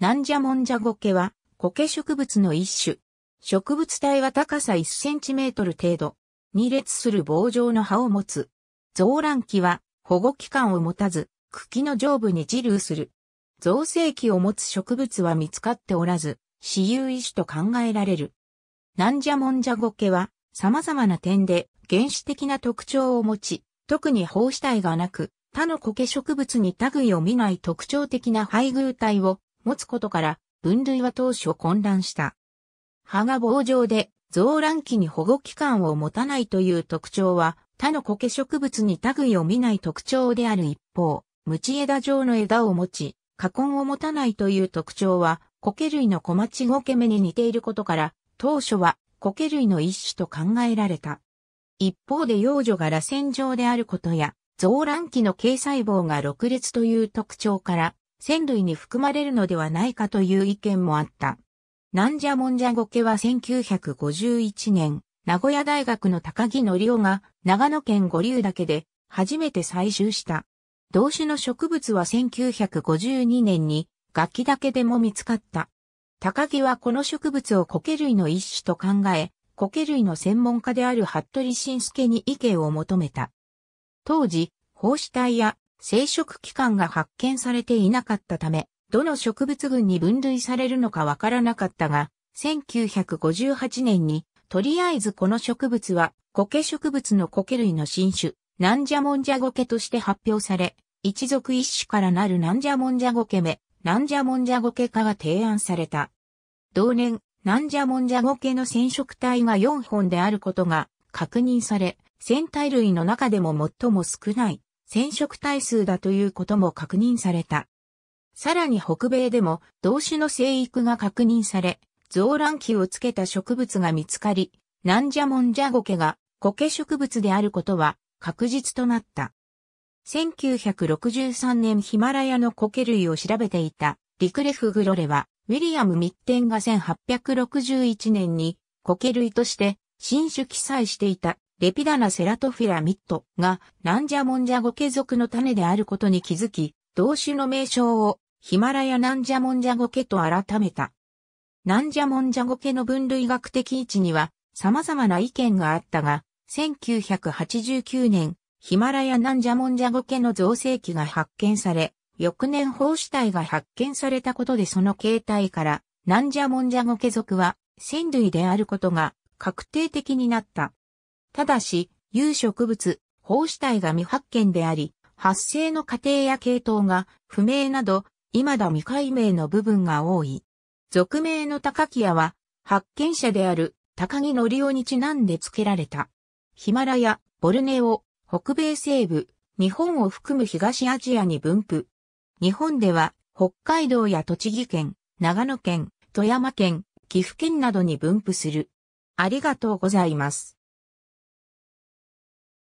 ナンジャモンジャゴケは、苔植物の一種。植物体は高さ1センチメートル程度。2列する棒状の葉を持つ。増卵期は保護期間を持たず、茎の上部に自流する。造成期を持つ植物は見つかっておらず、私有一種と考えられる。ナンジャモンジャゴケは、様々な点で原始的な特徴を持ち、特に胞子体がなく、他の苔植物に類を見ない特徴的な配偶体を持つことから、分類は当初混乱した。葉が棒状で、増卵期に保護期間を持たないという特徴は、他の苔植物に類を見ない特徴である一方、無知枝状の枝を持ち、花根を持たないという特徴は、苔類の小町ゴケメに似ていることから、当初は苔類の一種と考えられた。一方で幼女が螺旋状であることや、増卵期の形細胞が6列という特徴から、線類に含まれるのではないかという意見もあった。なんじゃもんじゃゴケは1951年、名古屋大学の高木則夫が長野県五竜岳で初めて採集した。同種の植物は1952年に楽器だけでも見つかった。高木はこの植物を苔類の一種と考え、苔類の専門家である服部慎介に意見を求めた。当時、胞子体や生殖器官が発見されていなかったため、どの植物群に分類されるのかわからなかったが、1958年に、とりあえずこの植物は、苔植物の苔類の新種、なんじゃもんじゃ苔として発表され、一族一種からなるなんじゃもんじゃ苔目、なんじゃもんじゃ苔科が提案された。同年、なんじゃもんじゃ苔の染色体が4本であることが確認され、戦体類の中でも最も少ない染色体数だということも確認された。さらに北米でも同種の生育が確認され、増卵期をつけた植物が見つかり、ナンジャモンジャゴケが苔植物であることは確実となった。1963年ヒマラヤの苔類を調べていたリクレフ・グロレは、ウィリアム・ミッテンが1861年に苔類として新種記載していたレピダナセラトフィラミットがナンジャモンジャゴケ族の種であることに気づき、同種の名称をヒマラヤナンジャモンジャゴケと改めた。ナンジャモンジャゴケの分類学的位置には様々な意見があったが、1989年、ヒマラヤナンジャモンジャゴケの造成器が発見され、翌年胞子体が発見されたことでその形態から、ナンジャモンジャゴケ族は、仙類であることが確定的になった。ただし、有植物、胞子体が未発見であり、発生の過程や系統が不明など、未だ未解明の部分が多い。俗名の高木屋は、発見者である高木則夫にちなんで付けられた。ヒマラヤ、ボルネオ、北米西部、日本を含む東アジアに分布。日本では、北海道や栃木県、長野県、富山県、岐阜県などに分布する。ありがとうございます。